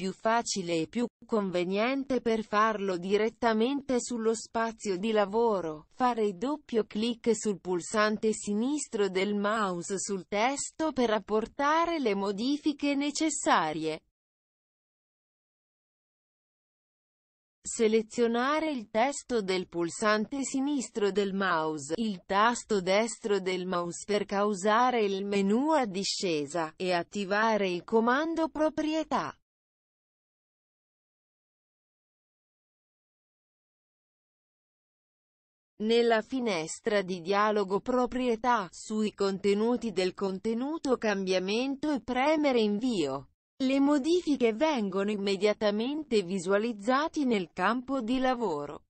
più facile e più conveniente per farlo direttamente sullo spazio di lavoro. Fare doppio clic sul pulsante sinistro del mouse sul testo per apportare le modifiche necessarie. Selezionare il testo del pulsante sinistro del mouse, il tasto destro del mouse per causare il menu a discesa, e attivare il comando proprietà. Nella finestra di dialogo proprietà, sui contenuti del contenuto cambiamento e premere invio. Le modifiche vengono immediatamente visualizzati nel campo di lavoro.